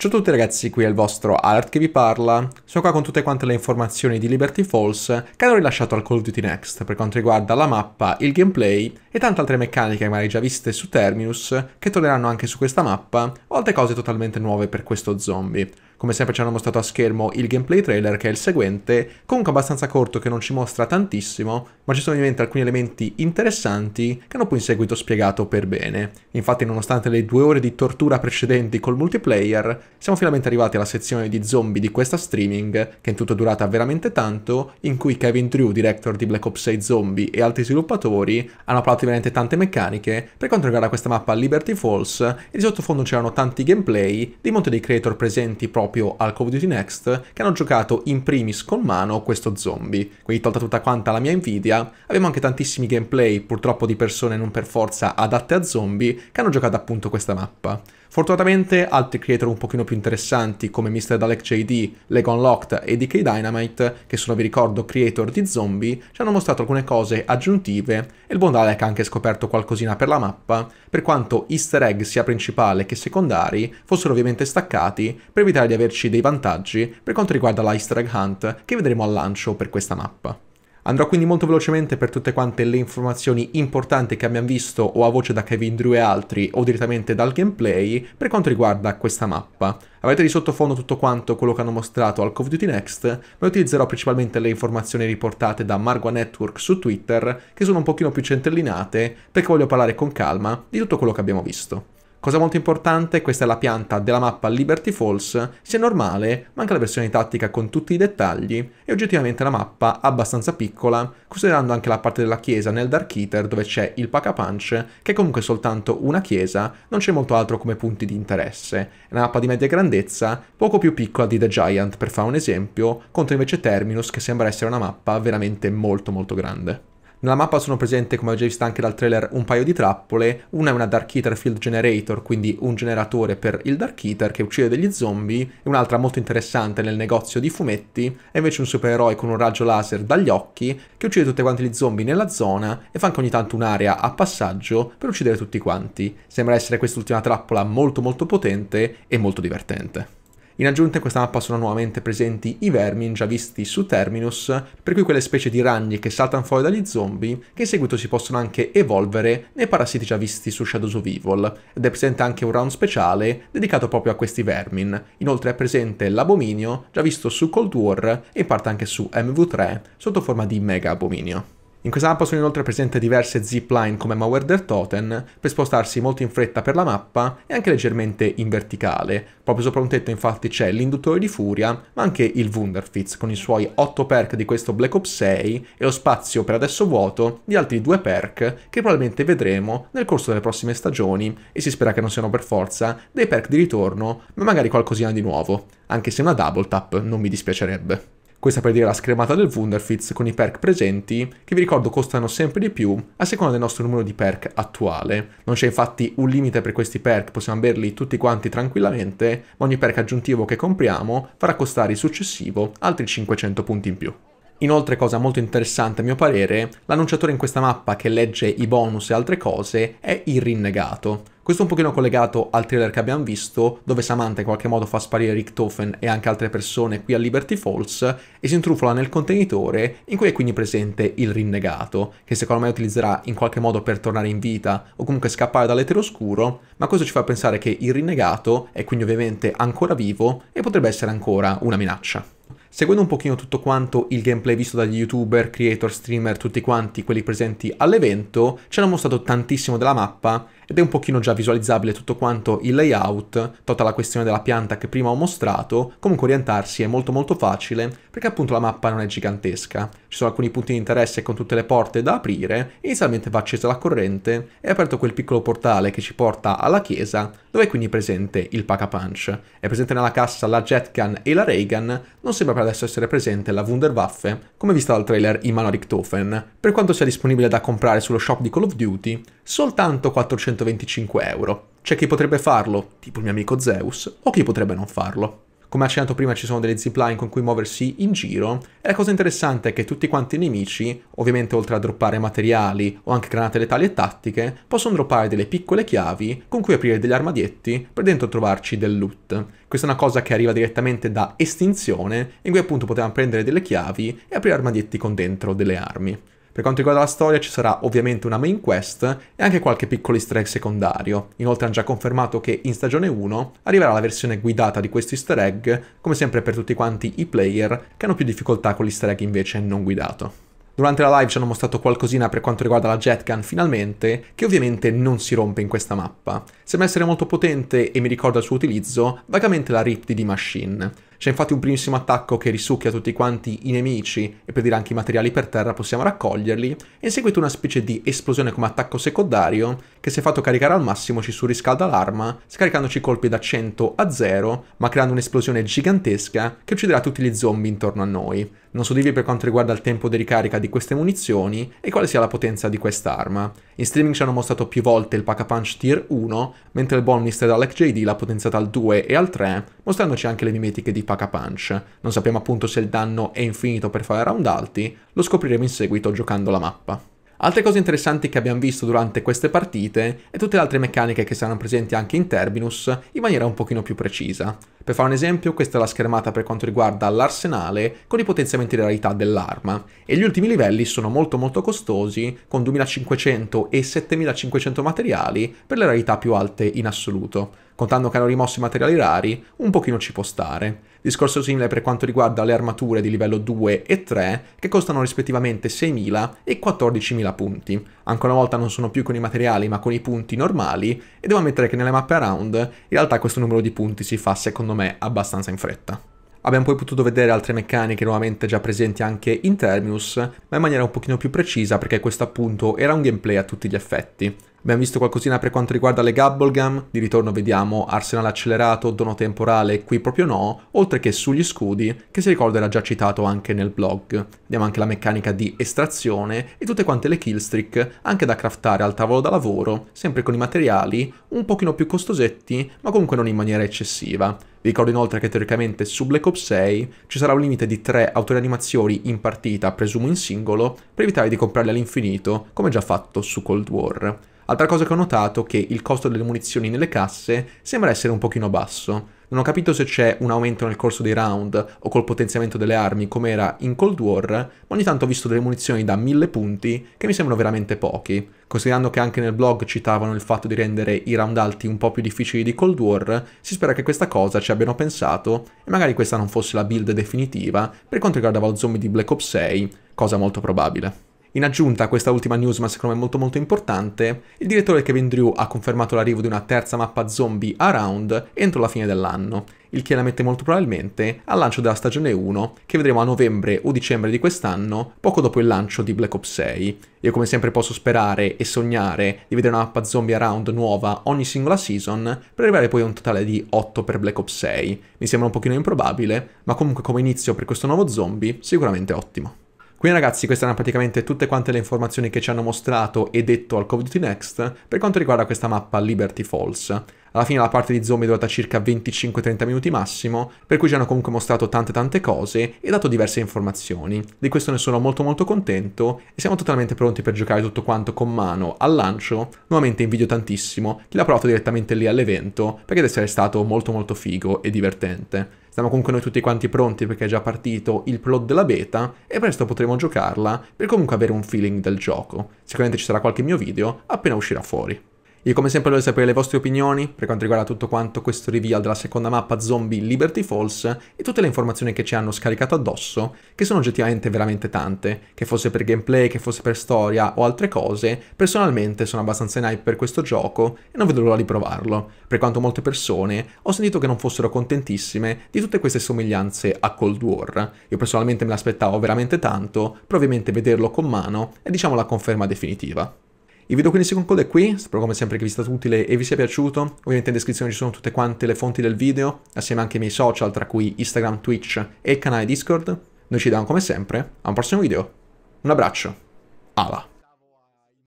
Ciao a tutti ragazzi, qui è il vostro Alert che vi parla, sono qua con tutte quante le informazioni di Liberty Falls che hanno rilasciato al Call of Duty Next per quanto riguarda la mappa, il gameplay e tante altre meccaniche magari già viste su Terminus che torneranno anche su questa mappa o altre cose totalmente nuove per questo zombie. Come sempre ci hanno mostrato a schermo il gameplay trailer che è il seguente, comunque abbastanza corto che non ci mostra tantissimo, ma ci sono ovviamente alcuni elementi interessanti che hanno poi in seguito spiegato per bene. Infatti nonostante le due ore di tortura precedenti col multiplayer, siamo finalmente arrivati alla sezione di zombie di questa streaming, che in tutto è durata veramente tanto, in cui Kevin Drew, director di Black Ops 6 Zombie e altri sviluppatori, hanno parlato di veramente tante meccaniche per quanto riguarda questa mappa Liberty Falls e di sottofondo c'erano tanti gameplay di molti dei creator presenti proprio proprio al Call of Duty Next, che hanno giocato in primis con mano questo zombie. Quindi tolta tutta quanta la mia invidia, abbiamo anche tantissimi gameplay, purtroppo di persone non per forza adatte a zombie, che hanno giocato appunto questa mappa. Fortunatamente altri creator un pochino più interessanti come Mr. Dalek JD, Legon Locked e DK Dynamite, che sono vi ricordo creator di zombie, ci hanno mostrato alcune cose aggiuntive e il buon Dalek ha anche scoperto qualcosina per la mappa, per quanto easter egg sia principale che secondari fossero ovviamente staccati per evitare di averci dei vantaggi per quanto riguarda l'easter egg hunt che vedremo al lancio per questa mappa. Andrò quindi molto velocemente per tutte quante le informazioni importanti che abbiamo visto o a voce da Kevin Drew e altri o direttamente dal gameplay per quanto riguarda questa mappa. Avete di sottofondo tutto quanto quello che hanno mostrato al Call of Duty Next, ma utilizzerò principalmente le informazioni riportate da Margua Network su Twitter, che sono un pochino più centellinate, perché voglio parlare con calma di tutto quello che abbiamo visto. Cosa molto importante, questa è la pianta della mappa Liberty Falls, sia normale, ma anche la versione tattica con tutti i dettagli, e oggettivamente la mappa abbastanza piccola, considerando anche la parte della chiesa nel Dark Eater dove c'è il Paca Punch, che è comunque soltanto una chiesa, non c'è molto altro come punti di interesse. È una mappa di media grandezza, poco più piccola di The Giant per fare un esempio, contro invece Terminus che sembra essere una mappa veramente molto molto grande. Nella mappa sono presenti, come avevo già visto anche dal trailer, un paio di trappole. Una è una Dark Eater Field Generator, quindi un generatore per il Dark Eater che uccide degli zombie, e un'altra molto interessante nel negozio di fumetti è invece un supereroe con un raggio laser dagli occhi che uccide tutti quanti gli zombie nella zona e fa anche ogni tanto un'area a passaggio per uccidere tutti quanti. Sembra essere quest'ultima trappola molto molto potente e molto divertente. In aggiunta in questa mappa sono nuovamente presenti i vermin già visti su Terminus, per cui quelle specie di ragni che saltano fuori dagli zombie, che in seguito si possono anche evolvere nei parassiti già visti su Shadows of Evil, ed è presente anche un round speciale dedicato proprio a questi vermin. Inoltre è presente l'abominio, già visto su Cold War e in parte anche su MV3, sotto forma di mega abominio. In questa mappa sono inoltre presenti diverse zipline come Mauer del Totem per spostarsi molto in fretta per la mappa e anche leggermente in verticale. Proprio sopra un tetto infatti c'è l'induttore di furia ma anche il Wunderfitz con i suoi 8 perk di questo Black Ops 6 e lo spazio per adesso vuoto di altri 2 perk che probabilmente vedremo nel corso delle prossime stagioni e si spera che non siano per forza dei perk di ritorno ma magari qualcosina di nuovo, anche se una double tap non mi dispiacerebbe. Questa per dire la scremata del Wunderfitz con i perk presenti, che vi ricordo costano sempre di più a seconda del nostro numero di perk attuale. Non c'è infatti un limite per questi perk, possiamo berli tutti quanti tranquillamente, ma ogni perk aggiuntivo che compriamo farà costare il successivo altri 500 punti in più. Inoltre, cosa molto interessante a mio parere, l'annunciatore in questa mappa che legge i bonus e altre cose è il Rinnegato. Questo è un pochino collegato al trailer che abbiamo visto, dove Samantha in qualche modo fa sparire Richtofen e anche altre persone qui a Liberty Falls e si intrufola nel contenitore in cui è quindi presente il rinnegato, che secondo me utilizzerà in qualche modo per tornare in vita o comunque scappare dall'etero oscuro, ma questo ci fa pensare che il rinnegato è quindi ovviamente ancora vivo e potrebbe essere ancora una minaccia. Seguendo un pochino tutto quanto il gameplay visto dagli youtuber, creator, streamer, tutti quanti quelli presenti all'evento, ci hanno mostrato tantissimo della mappa ed è un pochino già visualizzabile tutto quanto il layout, tutta la questione della pianta che prima ho mostrato, comunque orientarsi è molto molto facile perché appunto la mappa non è gigantesca. Ci sono alcuni punti di interesse con tutte le porte da aprire, inizialmente va accesa la corrente e è aperto quel piccolo portale che ci porta alla chiesa dove è quindi presente il pack a Punch. È presente nella cassa la Jetgun e la Reagan, non sembra per adesso essere presente la Wunderwaffe come vista dal trailer in mano a Richtofen. Per quanto sia disponibile da comprare sullo shop di Call of Duty, soltanto 425 euro. C'è chi potrebbe farlo, tipo il mio amico Zeus, o chi potrebbe non farlo. Come accennato prima ci sono delle zipline con cui muoversi in giro e la cosa interessante è che tutti quanti i nemici, ovviamente oltre a droppare materiali o anche granate letali e tattiche, possono droppare delle piccole chiavi con cui aprire degli armadietti per dentro trovarci del loot. Questa è una cosa che arriva direttamente da estinzione in cui appunto potevamo prendere delle chiavi e aprire armadietti con dentro delle armi. Per quanto riguarda la storia ci sarà ovviamente una main quest e anche qualche piccolo easter egg secondario. Inoltre hanno già confermato che in stagione 1 arriverà la versione guidata di questo easter egg, come sempre per tutti quanti i player che hanno più difficoltà con l'easter egg invece non guidato. Durante la live ci hanno mostrato qualcosina per quanto riguarda la jetgun finalmente, che ovviamente non si rompe in questa mappa. Sembra essere molto potente e mi ricorda il suo utilizzo vagamente la Rip di D-Machine. C'è infatti un primissimo attacco che risucchia tutti quanti i nemici e per dire anche i materiali per terra possiamo raccoglierli e in seguito una specie di esplosione come attacco secondario che se fatto caricare al massimo ci surriscalda l'arma scaricandoci colpi da 100 a 0 ma creando un'esplosione gigantesca che ucciderà tutti gli zombie intorno a noi. Non so dirvi per quanto riguarda il tempo di ricarica di queste munizioni e quale sia la potenza di quest'arma. In streaming ci hanno mostrato più volte il Pack-a-Punch Tier 1 mentre il buon Mr. Dalek JD l'ha potenziata al 2 e al 3 mostrandoci anche le mimetiche di Pack-a-Punch, non sappiamo appunto se il danno è infinito per fare round alti, lo scopriremo in seguito giocando la mappa. Altre cose interessanti che abbiamo visto durante queste partite è tutte le altre meccaniche che saranno presenti anche in Terminus in maniera un pochino più precisa. Per fare un esempio, questa è la schermata per quanto riguarda l'arsenale con i potenziamenti di rarità dell'arma e gli ultimi livelli sono molto molto costosi con 2500 e 7500 materiali per le rarità più alte in assoluto. Contando che hanno rimosso i materiali rari, un pochino ci può stare. Discorso simile per quanto riguarda le armature di livello 2 e 3 che costano rispettivamente 6.000 e 14.000 punti. Ancora una volta non sono più con i materiali ma con i punti normali e devo ammettere che nelle mappe around in realtà questo numero di punti si fa secondo me abbastanza in fretta. Abbiamo poi potuto vedere altre meccaniche nuovamente già presenti anche in Terminus, ma in maniera un pochino più precisa perché questo appunto era un gameplay a tutti gli effetti. Abbiamo visto qualcosina per quanto riguarda le Gabbalgum, di ritorno vediamo Arsenal accelerato, dono temporale, qui proprio no, oltre che sugli scudi, che si ricorda era già citato anche nel blog. Vediamo anche la meccanica di estrazione e tutte quante le killstreak, anche da craftare al tavolo da lavoro, sempre con i materiali un pochino più costosetti, ma comunque non in maniera eccessiva. Vi ricordo inoltre che teoricamente su Black Ops 6 ci sarà un limite di 3 autoreanimazioni in partita, presumo in singolo, per evitare di comprarle all'infinito, come già fatto su Cold War. Altra cosa che ho notato è che il costo delle munizioni nelle casse sembra essere un pochino basso. Non ho capito se c'è un aumento nel corso dei round o col potenziamento delle armi come era in Cold War, ma ogni tanto ho visto delle munizioni da 1000 punti che mi sembrano veramente pochi. Considerando che anche nel blog citavano il fatto di rendere i round alti un po' più difficili di Cold War, si spera che questa cosa ci abbiano pensato e magari questa non fosse la build definitiva per quanto riguardava lo zombie di Black Ops 6, cosa molto probabile. In aggiunta a questa ultima news, ma secondo me molto molto importante, il direttore Kevin Drew ha confermato l'arrivo di una terza mappa zombie Around entro la fine dell'anno, il che la mette molto probabilmente al lancio della stagione 1, che vedremo a novembre o dicembre di quest'anno, poco dopo il lancio di Black Ops 6. Io come sempre posso sperare e sognare di vedere una mappa zombie Around nuova ogni singola season, per arrivare poi a un totale di 8 per Black Ops 6. Mi sembra un pochino improbabile, ma comunque come inizio per questo nuovo zombie sicuramente ottimo. Quindi ragazzi queste erano praticamente tutte quante le informazioni che ci hanno mostrato e detto al Call of Duty Next per quanto riguarda questa mappa Liberty Falls. Alla fine la parte di zombie è durata circa 25-30 minuti massimo, per cui ci hanno comunque mostrato tante tante cose e dato diverse informazioni. Di questo ne sono molto molto contento e siamo totalmente pronti per giocare tutto quanto con mano al lancio. Nuovamente in video tantissimo chi l'ha provato direttamente lì all'evento perché deve essere stato molto molto figo e divertente. Siamo comunque noi tutti quanti pronti perché è già partito il plot della beta e presto potremo giocarla per comunque avere un feeling del gioco. Sicuramente ci sarà qualche mio video appena uscirà fuori. Io come sempre voglio sapere le vostre opinioni per quanto riguarda tutto quanto questo reveal della seconda mappa zombie Liberty Falls e tutte le informazioni che ci hanno scaricato addosso, che sono oggettivamente veramente tante, che fosse per gameplay, che fosse per storia o altre cose, personalmente sono abbastanza in hype per questo gioco e non vedo l'ora di provarlo, per quanto molte persone ho sentito che non fossero contentissime di tutte queste somiglianze a Cold War. Io personalmente me l'aspettavo veramente tanto, però ovviamente vederlo con mano è diciamo la conferma definitiva. Il video quindi si conclude qui, spero come sempre che vi sia stato utile e vi sia piaciuto, ovviamente in descrizione ci sono tutte quante le fonti del video, assieme anche ai miei social tra cui Instagram, Twitch e il canale Discord. Noi ci vediamo come sempre a un prossimo video, un abbraccio, ala!